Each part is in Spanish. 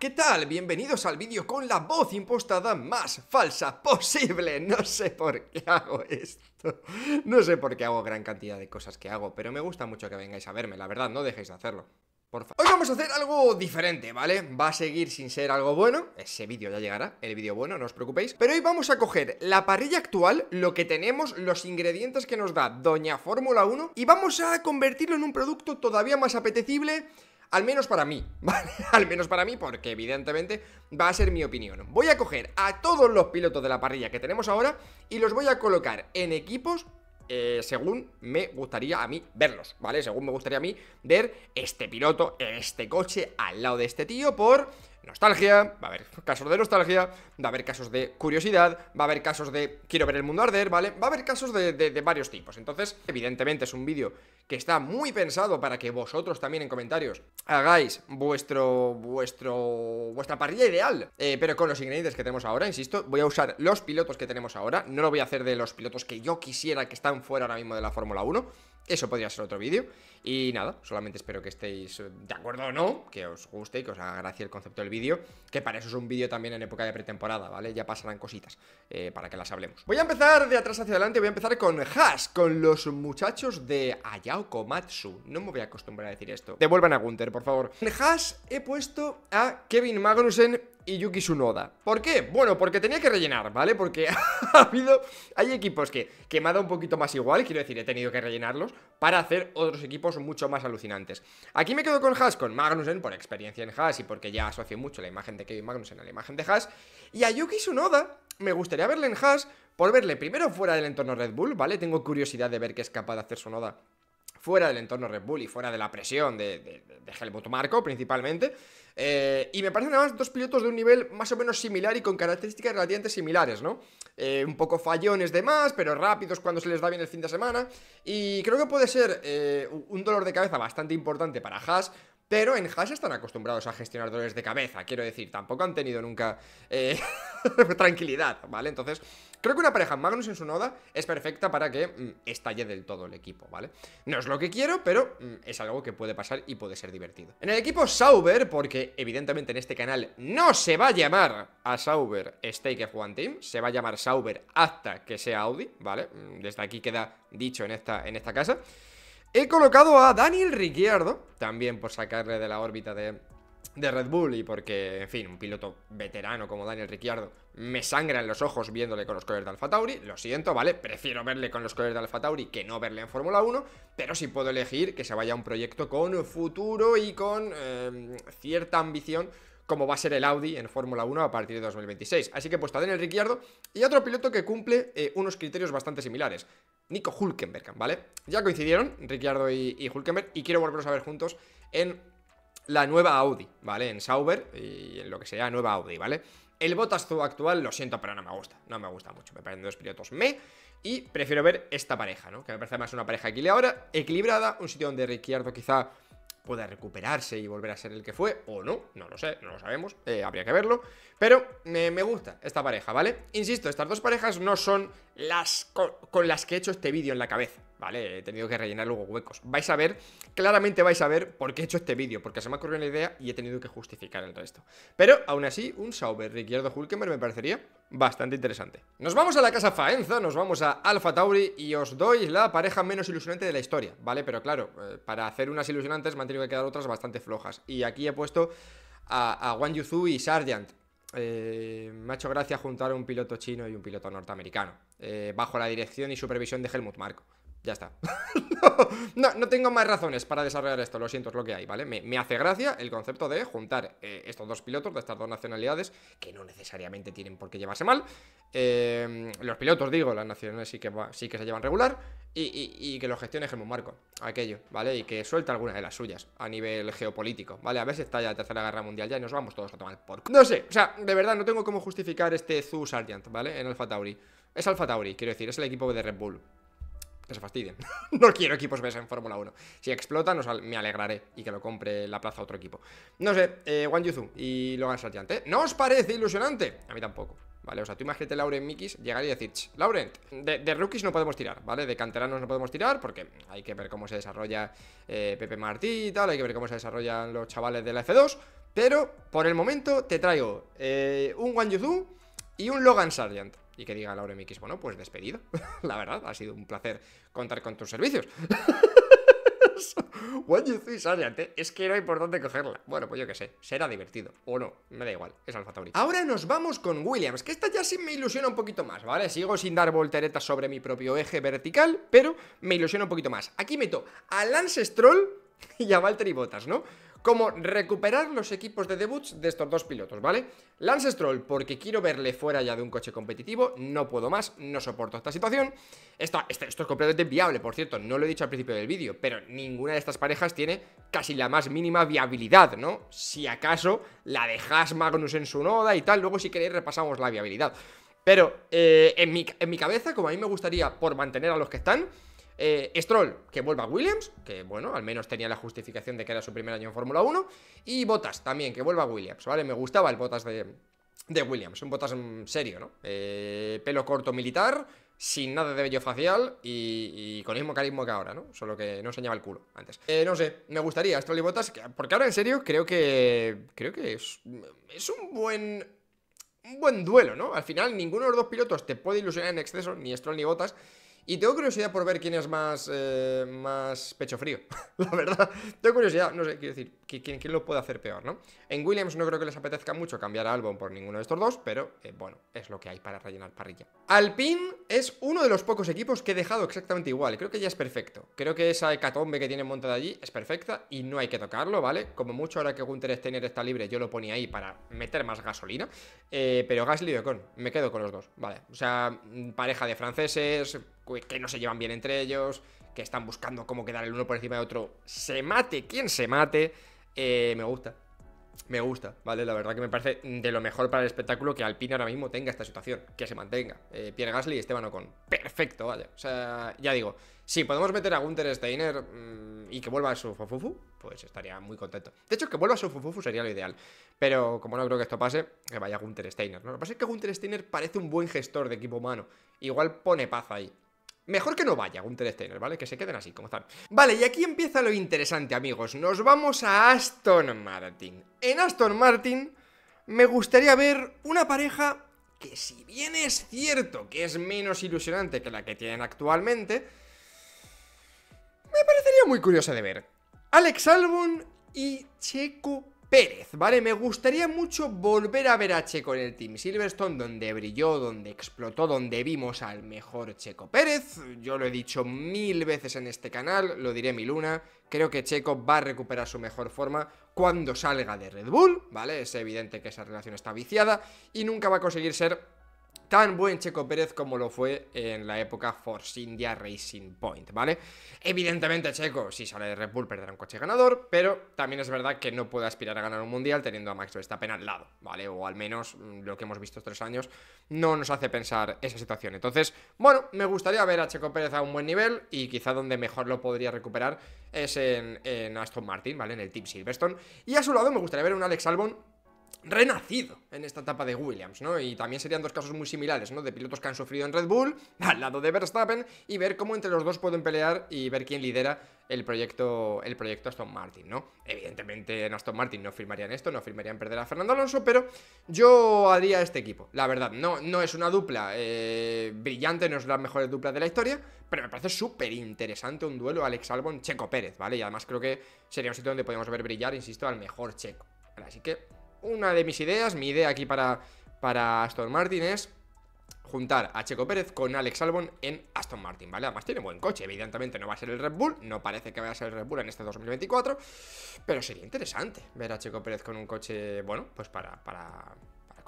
¿qué tal? Bienvenidos al vídeo con la voz impostada más falsa posible. No sé por qué hago esto. No sé por qué hago gran cantidad de cosas que hago, pero me gusta mucho que vengáis a verme, la verdad, no dejéis de hacerlo. Por favor. Hoy vamos a hacer algo diferente, ¿vale? Va a seguir sin ser algo bueno, ese vídeo ya llegará, el vídeo bueno, no os preocupéis, pero hoy vamos a coger la parrilla actual, lo que tenemos, los ingredientes que nos da Doña Fórmula 1 y vamos a convertirlo en un producto todavía más apetecible al menos para mí, ¿vale? Al menos para mí, porque evidentemente va a ser mi opinión. Voy a coger a todos los pilotos de la parrilla que tenemos ahora y los voy a colocar en equipos eh, según me gustaría a mí verlos, ¿vale? Según me gustaría a mí ver este piloto, este coche al lado de este tío por nostalgia, va a haber casos de nostalgia, va a haber casos de curiosidad, va a haber casos de quiero ver el mundo arder, ¿vale? Va a haber casos de, de varios tipos. Entonces, evidentemente es un vídeo que está muy pensado para que vosotros también en comentarios hagáis vuestro, vuestro, vuestra parrilla ideal, eh, pero con los ingredientes que tenemos ahora, insisto, voy a usar los pilotos que tenemos ahora, no lo voy a hacer de los pilotos que yo quisiera que están fuera ahora mismo de la Fórmula 1, eso podría ser otro vídeo. Y nada, solamente espero que estéis de acuerdo o no, que os guste y que os haga gracia el concepto del vídeo, que para eso es un vídeo también en época de pretemporada, ¿vale? Ya pasarán cositas eh, para que las hablemos. Voy a empezar de atrás hacia adelante, voy a empezar con Has, con los muchachos de Ayao Komatsu. No me voy a acostumbrar a decir esto. Devuelvan a Gunter, por favor. En Has he puesto a Kevin Magnussen y Yuki Tsunoda. ¿Por qué? Bueno, porque tenía que rellenar, ¿vale? Porque ha habido... Hay equipos que, que me ha dado un poquito más igual, quiero decir, he tenido que rellenarlos para hacer otros equipos mucho más alucinantes. Aquí me quedo con Haas, con Magnussen, por experiencia en Haas y porque ya asocio mucho la imagen de Kevin Magnussen a la imagen de Haas. Y a Yuki Tsunoda me gustaría verle en Haas por verle primero fuera del entorno Red Bull, ¿vale? Tengo curiosidad de ver qué es capaz de hacer Tsunoda fuera del entorno Red Bull y fuera de la presión de, Helmut Marco principalmente. Eh, y me parecen además dos pilotos de un nivel más o menos similar y con características relativamente similares, ¿no? Eh, un poco fallones de más, pero rápidos cuando se les da bien el fin de semana. Y creo que puede ser eh, un dolor de cabeza bastante importante para Haas, pero en Haas están acostumbrados a gestionar dolores de cabeza, quiero decir, tampoco han tenido nunca tranquilidad, ¿vale? Entonces, Creo que una pareja Magnus en su noda es perfecta para que mm, estalle del todo el equipo, ¿vale? No es lo que quiero, pero mm, es algo que puede pasar y puede ser divertido. En el equipo Sauber, porque evidentemente en este canal no se va a llamar a Sauber Stake of One Team, se va a llamar Sauber hasta que sea Audi, ¿vale? Mm, desde aquí queda dicho en esta, en esta casa. He colocado a Daniel Ricciardo, también por sacarle de la órbita de de Red Bull y porque, en fin, un piloto veterano como Daniel Ricciardo me sangra en los ojos viéndole con los colores de Alfa Tauri, lo siento, ¿vale? Prefiero verle con los colores de Alfa Tauri que no verle en Fórmula 1, pero si sí puedo elegir que se vaya a un proyecto con futuro y con em, cierta ambición como va a ser el Audi en Fórmula 1 a partir de 2026. Así que pues puesto Daniel Ricciardo y otro piloto que cumple eh, unos criterios bastante similares. Nico Hulkenberg, ¿vale? Ya coincidieron Ricciardo y, y Hulkenberg y quiero volverlos a ver juntos en la nueva Audi, ¿vale? En Sauber y en lo que sea nueva Audi, ¿vale? El Botas actual, lo siento, pero no me gusta. No me gusta mucho. Me parecen dos pilotos me. Y prefiero ver esta pareja, ¿no? Que me parece más una pareja equilibrada, equilibrada un sitio donde Ricciardo quizá pueda recuperarse y volver a ser el que fue, o no, no lo sé, no lo sabemos, eh, habría que verlo, pero me gusta esta pareja, ¿vale? Insisto, estas dos parejas no son las con las que he hecho este vídeo en la cabeza, ¿vale? He tenido que rellenar luego huecos. Vais a ver, claramente vais a ver por qué he hecho este vídeo, porque se me ha ocurrido una idea y he tenido que justificar el resto. Pero, aún así, un Sauber Riquierdo Hulkemer me parecería bastante interesante. Nos vamos a la casa Faenza, nos vamos a Alfa Tauri y os doy la pareja menos ilusionante de la historia, ¿vale? Pero claro, eh, para hacer unas ilusionantes me han tenido que quedar otras bastante flojas. Y aquí he puesto a, a Wang Yuzu y Sargent. Eh, me ha hecho gracia juntar a un piloto chino y un piloto norteamericano, eh, bajo la dirección y supervisión de Helmut marco ya está. no, no, tengo más razones para desarrollar esto, lo siento, es lo que hay, ¿vale? Me, hace gracia el concepto de juntar eh, estos dos pilotos de estas dos nacionalidades, que no necesariamente tienen por qué llevarse mal. Eh, los pilotos, digo, las naciones sí que, sí que se llevan regular, y, que lo gestione Germán Marco, aquello, ¿vale? Y que suelta algunas de las suyas a nivel geopolítico, ¿vale? A ver si está ya la Tercera Guerra Mundial ya y nos vamos todos a tomar por... No sé, o sea, de verdad, no tengo cómo justificar este Zoo Sargent, ¿vale? En Alpha Tauri. Es Alpha Tauri, quiero decir, es el equipo de Red Bull que se fastidien. no quiero equipos BS en Fórmula 1. Si explota, me alegraré y que lo compre la plaza otro equipo. No sé, eh, y Logan Sargent. ¿eh? ¿No os parece ilusionante? A mí tampoco. ¿vale? O sea, tú imagínate Lauren Mikis llegar y decir, Lauren, de, rookies no podemos tirar, ¿vale? De canteranos no podemos tirar porque hay que ver cómo se desarrolla eh, Pepe Martí y tal, hay que ver cómo se desarrollan los chavales de la F2, pero por el momento te traigo eh, un Wang y un Logan Sargent y que diga Laura MX, bueno, pues despedido. La verdad, ha sido un placer contar con tus servicios. What you es que era importante cogerla. Bueno, pues yo qué sé, será divertido. O no, me da igual, es Alfa Tauri. Ahora nos vamos con Williams, que esta ya sí me ilusiona un poquito más, ¿vale? Sigo sin dar volteretas sobre mi propio eje vertical, pero me ilusiona un poquito más. Aquí meto a Lance Stroll y a Valtteri Bottas, ¿no? como recuperar los equipos de debuts de estos dos pilotos, ¿vale? Lance Stroll, porque quiero verle fuera ya de un coche competitivo, no puedo más, no soporto esta situación. Este, esto es completamente viable, por cierto, no lo he dicho al principio del vídeo, pero ninguna de estas parejas tiene casi la más mínima viabilidad, ¿no? Si acaso la dejas Magnus en su noda y tal, luego si queréis repasamos la viabilidad. Pero eh, en mi cabeza, como a mí me gustaría por mantener a los que están, eh, Stroll, que vuelva a Williams, que bueno, al menos tenía la justificación de que era su primer año en Fórmula 1. Y Bottas también, que vuelva a Williams, ¿vale? Me gustaba el Bottas de, de Williams, un Bottas mm, serio, ¿no? Eh, pelo corto militar, sin nada de vello facial y, con el mismo carisma que ahora, ¿no? Solo que no enseñaba el culo antes. Eh, no sé, me gustaría Stroll y Bottas, porque ahora en serio creo que. Creo que es, es un buen. Un buen duelo, ¿no? Al final, ninguno de los dos pilotos te puede ilusionar en exceso, ni Stroll ni Bottas. Y tengo curiosidad por ver quién es más, eh, más pecho frío, la verdad. Tengo curiosidad, no sé, quiero decir, ¿quién, lo puede hacer peor, no? En Williams no creo que les apetezca mucho cambiar a Albon por ninguno de estos dos, pero eh, bueno, es lo que hay para rellenar parrilla. Alpine es uno de los pocos equipos que he dejado exactamente igual, creo que ya es perfecto. Creo que esa hecatombe que tienen montada allí es perfecta y no hay que tocarlo, ¿vale? Como mucho ahora que Gunter Steiner está libre, yo lo ponía ahí para meter más gasolina, eh, pero Gasly y Ocon, me quedo con los dos, ¿vale? O sea, mm, pareja de franceses, que no se llevan bien entre ellos, que están buscando cómo quedar el uno por encima del otro, se mate quien se mate. Eh, me gusta. Me gusta, ¿vale? La verdad que me parece de lo mejor para el espectáculo que Alpine ahora mismo tenga esta situación, que se mantenga. Eh, Pierre Gasly y Esteban Ocon. Perfecto, vale. O sea, ya digo, si podemos meter a Gunther Steiner mm, y que vuelva a su fufufu, pues estaría muy contento. De hecho, que vuelva a su fufufu sería lo ideal. Pero como no creo que esto pase, que vaya Gunther Steiner. ¿no? Lo que pasa es que Gunther Steiner parece un buen gestor de equipo humano. Igual pone paz ahí. Mejor que no vaya un Telestainer, ¿vale? Que se queden así, como están. Vale, y aquí empieza lo interesante, amigos. Nos vamos a Aston Martin. En Aston Martin me gustaría ver una pareja que si bien es cierto que es menos ilusionante que la que tienen actualmente, me parecería muy curiosa de ver. Alex Albon y Checo Pérez, ¿vale? Me gustaría mucho volver a ver a Checo en el Team Silverstone, donde brilló, donde explotó, donde vimos al mejor Checo Pérez. Yo lo he dicho mil veces en este canal, lo diré mil una. Creo que Checo va a recuperar su mejor forma cuando salga de Red Bull, ¿vale? Es evidente que esa relación está viciada y nunca va a conseguir ser tan buen Checo Pérez como lo fue en la época Force India Racing Point, ¿vale? Evidentemente Checo, si sale de Red Bull, perderá un coche ganador, pero también es verdad que no puede aspirar a ganar un mundial teniendo a Max Verstappen al lado, ¿vale? O al menos mm, lo que hemos visto estos años no nos hace pensar esa situación. Entonces, bueno, me gustaría ver a Checo Pérez a un buen nivel y quizá donde mejor lo podría recuperar es en, en Aston Martin, ¿vale? En el Team Silverstone. Y a su lado me gustaría ver un Alex Albon renacido en esta etapa de Williams, ¿no? Y también serían dos casos muy similares, ¿no? De pilotos que han sufrido en Red Bull, al lado de Verstappen, y ver cómo entre los dos pueden pelear y ver quién lidera el proyecto, el proyecto Aston Martin, ¿no? Evidentemente en Aston Martin no firmarían esto, no firmarían perder a Fernando Alonso, pero yo haría este equipo, la verdad. No, no es una dupla eh, brillante, no es la mejor dupla de la historia, pero me parece súper interesante un duelo Alex Albon-Checo Pérez, ¿vale? Y además creo que sería un sitio donde podemos ver brillar, insisto, al mejor Checo. Así que una de mis ideas, mi idea aquí para, para Aston Martin es juntar a Checo Pérez con Alex Albon en Aston Martin, ¿vale? Además tiene buen coche, evidentemente no va a ser el Red Bull, no parece que vaya a ser el Red Bull en este 2024, pero sería interesante ver a Checo Pérez con un coche, bueno, pues para, para,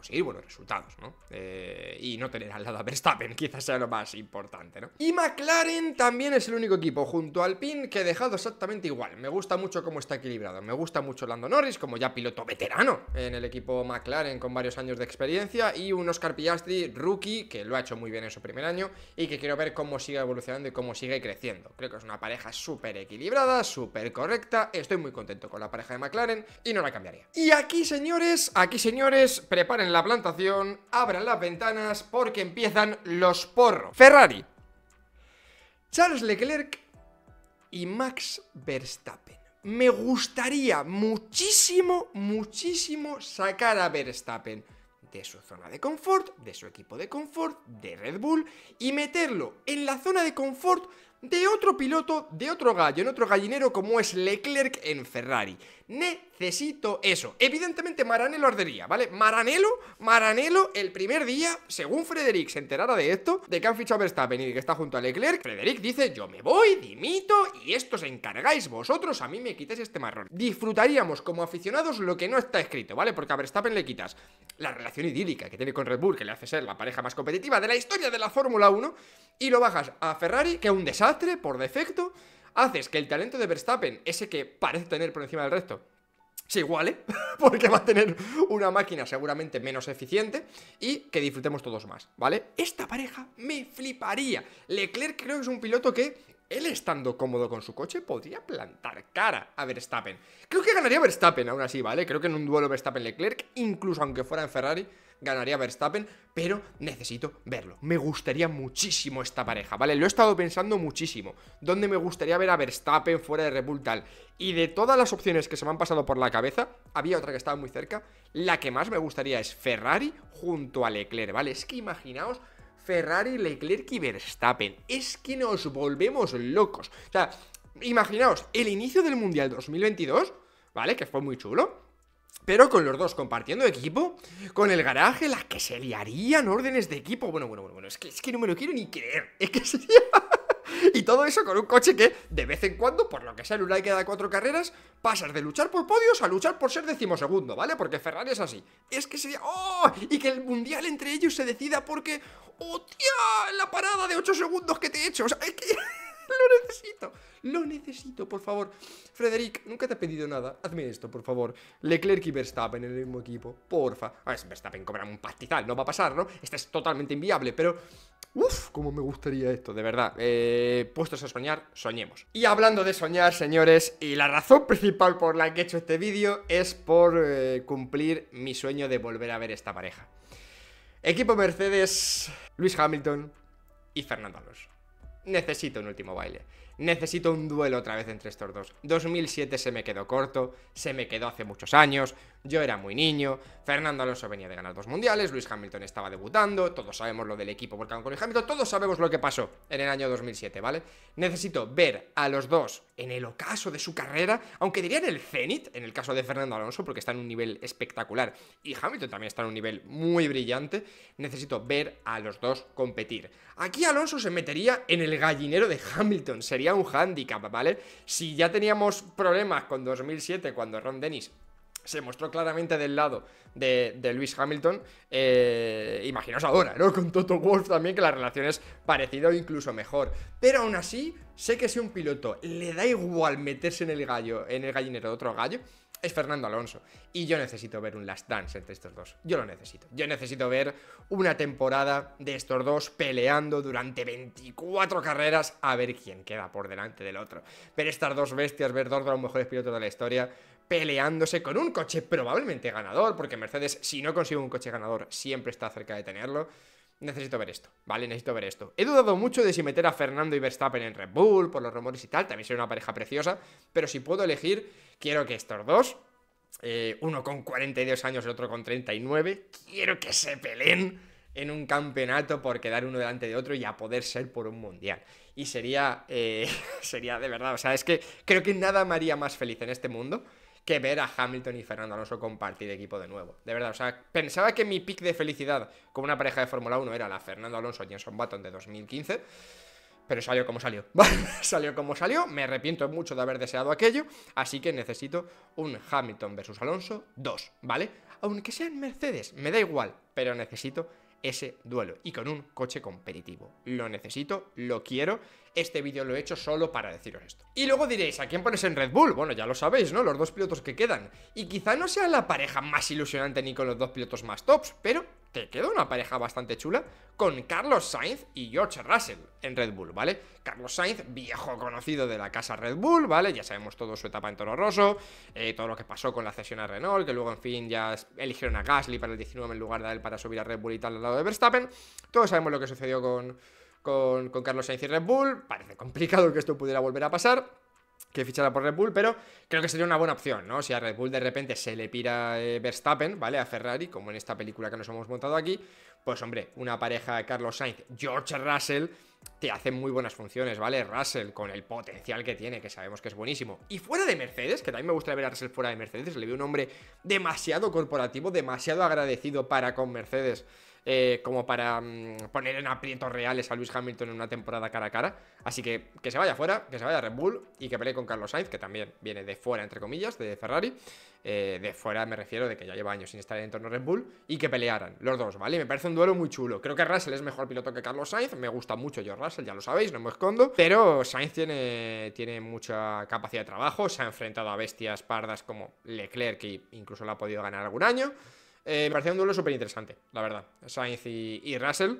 conseguir buenos resultados, ¿no? Eh, y no tener al lado a Verstappen quizás sea lo más importante, ¿no? Y McLaren también es el único equipo junto al PIN que he dejado exactamente igual. Me gusta mucho cómo está equilibrado. Me gusta mucho Lando Norris como ya piloto veterano en el equipo McLaren con varios años de experiencia y un Oscar Piastri rookie que lo ha hecho muy bien en su primer año y que quiero ver cómo sigue evolucionando y cómo sigue creciendo. Creo que es una pareja súper equilibrada, súper correcta. Estoy muy contento con la pareja de McLaren y no la cambiaría. Y aquí, señores, aquí, señores, preparen la plantación, abran las ventanas porque empiezan los porros. Ferrari, Charles Leclerc y Max Verstappen. Me gustaría muchísimo, muchísimo sacar a Verstappen de su zona de confort, de su equipo de confort, de Red Bull, y meterlo en la zona de confort de otro piloto, de otro gallo, en otro gallinero como es Leclerc en Ferrari. Necesito eso. Evidentemente Maranelo ardería, ¿vale? Maranelo, Maranelo, el primer día, según Frederick se enterara de esto, de que han fichado a Verstappen y que está junto a Leclerc, Frederick dice, yo me voy, dimito y esto os encargáis vosotros, a mí me quitáis este marrón. Disfrutaríamos como aficionados lo que no está escrito, ¿vale? Porque a Verstappen le quitas la relación idílica que tiene con Red Bull, que le hace ser la pareja más competitiva de la historia de la Fórmula 1, y lo bajas a Ferrari, que es un desastre por defecto, haces que el talento de Verstappen, ese que parece tener por encima del resto, se iguale, porque va a tener una máquina seguramente menos eficiente y que disfrutemos todos más, ¿vale? Esta pareja me fliparía. Leclerc creo que es un piloto que él estando cómodo con su coche podría plantar cara a Verstappen. Creo que ganaría Verstappen aún así, ¿vale? Creo que en un duelo Verstappen-Leclerc, incluso aunque fuera en Ferrari, ganaría Verstappen, pero necesito verlo. Me gustaría muchísimo esta pareja, ¿vale? Lo he estado pensando muchísimo. ¿Dónde me gustaría ver a Verstappen fuera de Repultal. Y de todas las opciones que se me han pasado por la cabeza, había otra que estaba muy cerca. La que más me gustaría es Ferrari junto a Leclerc, ¿vale? Es que imaginaos Ferrari, Leclerc y Verstappen. Es que nos volvemos locos. O sea, imaginaos el inicio del Mundial 2022, ¿vale? Que fue muy chulo. Pero con los dos compartiendo equipo, con el garaje, las que se liarían órdenes de equipo. Bueno, bueno, bueno, bueno. Es que, es que no me lo quiero ni creer. Es que sería. y todo eso con un coche que, de vez en cuando, por lo que sea, en una queda cuatro carreras, pasas de luchar por podios a luchar por ser decimosegundo, ¿vale? Porque Ferrari es así. Es que sería. ¡Oh! Y que el mundial entre ellos se decida porque. ¡Oh, tío! la parada de ocho segundos que te he hecho. O sea, es que. lo necesito. Lo necesito, por favor. frederick nunca te he pedido nada. Hazme esto, por favor. Leclerc y Verstappen en el mismo equipo. Porfa. A ver, Verstappen cobra un pastizal. No va a pasar, ¿no? Este es totalmente inviable, pero... Uf, cómo me gustaría esto, de verdad. Eh, puestos a soñar, soñemos. Y hablando de soñar, señores, y la razón principal por la que he hecho este vídeo es por eh, cumplir mi sueño de volver a ver esta pareja. Equipo Mercedes, Luis Hamilton y Fernando Alonso. Necesito un último baile necesito un duelo otra vez entre estos dos. 2007 se me quedó corto, se me quedó hace muchos años, yo era muy niño, Fernando Alonso venía de ganar dos mundiales, Luis Hamilton estaba debutando, todos sabemos lo del equipo volcán con Hamilton, todos sabemos lo que pasó en el año 2007, ¿vale? Necesito ver a los dos en el ocaso de su carrera, aunque diría en el Zenit, en el caso de Fernando Alonso, porque está en un nivel espectacular y Hamilton también está en un nivel muy brillante, necesito ver a los dos competir. Aquí Alonso se metería en el gallinero de Hamilton, sería un hándicap, ¿vale? Si ya teníamos problemas con 2007 cuando Ron Dennis se mostró claramente del lado de, de Lewis Hamilton. Eh, imaginaos ahora, ¿no? Con Toto Wolf también, que la relación es parecida o incluso mejor. Pero aún así, sé que si un piloto le da igual meterse en el gallo, en el gallinero de otro gallo, es Fernando Alonso. Y yo necesito ver un last dance entre estos dos. Yo lo necesito. Yo necesito ver una temporada de estos dos peleando durante 24 carreras a ver quién queda por delante del otro. Ver estas dos bestias, ver dos de los mejores pilotos de la historia, peleándose con un coche probablemente ganador, porque Mercedes, si no consigue un coche ganador, siempre está cerca de tenerlo. Necesito ver esto, ¿vale? Necesito ver esto. He dudado mucho de si meter a Fernando y Verstappen en Red Bull, por los rumores y tal, también sería una pareja preciosa, pero si puedo elegir, quiero que estos dos, eh, uno con 42 años y otro con 39, quiero que se peleen en un campeonato por quedar uno delante de otro y a poder ser por un mundial. Y sería, eh, sería de verdad, o sea, es que creo que nada me haría más feliz en este mundo que ver a Hamilton y Fernando Alonso compartir equipo de nuevo. De verdad, o sea, pensaba que mi pick de felicidad con una pareja de Fórmula 1 era la Fernando Alonso Jenson Button de 2015. Pero salió como salió. salió como salió. Me arrepiento mucho de haber deseado aquello. Así que necesito un Hamilton versus Alonso 2, ¿vale? Aunque sean Mercedes, me da igual. Pero necesito ese duelo y con un coche competitivo. Lo necesito, lo quiero. Este vídeo lo he hecho solo para deciros esto. Y luego diréis, ¿a quién pones en Red Bull? Bueno, ya lo sabéis, ¿no? Los dos pilotos que quedan. Y quizá no sea la pareja más ilusionante ni con los dos pilotos más tops, pero que quedó una pareja bastante chula con Carlos Sainz y George Russell en Red Bull, ¿vale? Carlos Sainz, viejo conocido de la casa Red Bull, ¿vale? Ya sabemos todo su etapa en Toro Rosso, eh, todo lo que pasó con la cesión a Renault, que luego, en fin, ya eligieron a Gasly para el 19 en lugar de él para subir a Red Bull y tal al lado de Verstappen. Todos sabemos lo que sucedió con, con, con Carlos Sainz y Red Bull, parece complicado que esto pudiera volver a pasar que fichara por Red Bull, pero creo que sería una buena opción, ¿no? Si a Red Bull de repente se le pira eh, Verstappen, ¿vale? A Ferrari, como en esta película que nos hemos montado aquí, pues hombre, una pareja de Carlos Sainz, George Russell, te hace muy buenas funciones, ¿vale? Russell con el potencial que tiene, que sabemos que es buenísimo. Y fuera de Mercedes, que también me gusta ver a Russell fuera de Mercedes, le veo un hombre demasiado corporativo, demasiado agradecido para con Mercedes eh, como para mm, poner en aprietos reales a Luis Hamilton en una temporada cara a cara. Así que que se vaya fuera, que se vaya a Red Bull y que pelee con Carlos Sainz, que también viene de fuera, entre comillas, de Ferrari. Eh, de fuera me refiero de que ya lleva años sin estar en torno a Red Bull y que pelearan los dos, ¿vale? Me parece un duelo muy chulo. Creo que Russell es mejor piloto que Carlos Sainz. Me gusta mucho yo Russell, ya lo sabéis, no me escondo. Pero Sainz tiene, tiene mucha capacidad de trabajo. Se ha enfrentado a bestias pardas como Leclerc, que incluso lo ha podido ganar algún año. Eh, me parecía un duelo súper interesante, la verdad. Sainz y Russell.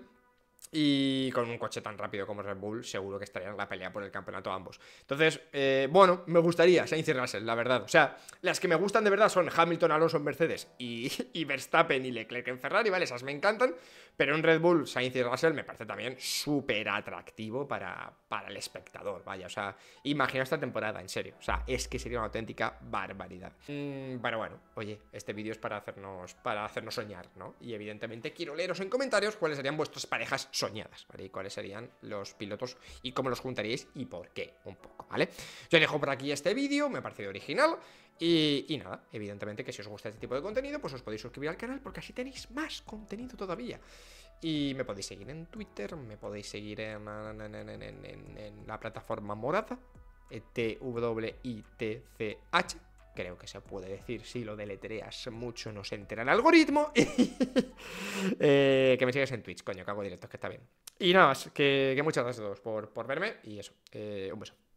Y con un coche tan rápido como Red Bull, seguro que estarían en la pelea por el campeonato ambos. Entonces, eh, bueno, me gustaría Sainz y Russell, la verdad. O sea, las que me gustan de verdad son Hamilton, Alonso Mercedes y, Verstappen y Leclerc en Ferrari, ¿vale? Esas me encantan. Pero en Red Bull, Sainz y Russell me parece también súper atractivo para, para el espectador, vaya. O sea, imagina esta temporada, en serio. O sea, es que sería una auténtica barbaridad. Mm, pero bueno, oye, este vídeo es para hacernos, para hacernos soñar, ¿no? Y evidentemente quiero leeros en comentarios cuáles serían vuestras parejas soñadas, ¿vale? Y cuáles serían los pilotos y cómo los juntaríais y por qué, un poco, ¿vale? Yo dejo por aquí este vídeo, me ha parecido original. Y, nada, evidentemente que si os gusta este tipo de contenido, pues os podéis suscribir al canal porque así tenéis más contenido todavía. Y me podéis seguir en Twitter, me podéis seguir en, en, en la plataforma morada, e TWITCH creo que se puede decir, si lo deletreas mucho no se entera el algoritmo. Eh, que me sigas en Twitch, coño, que hago directos, que está bien. Y nada más, que, muchas gracias a todos por, verme y eso, eh, un beso.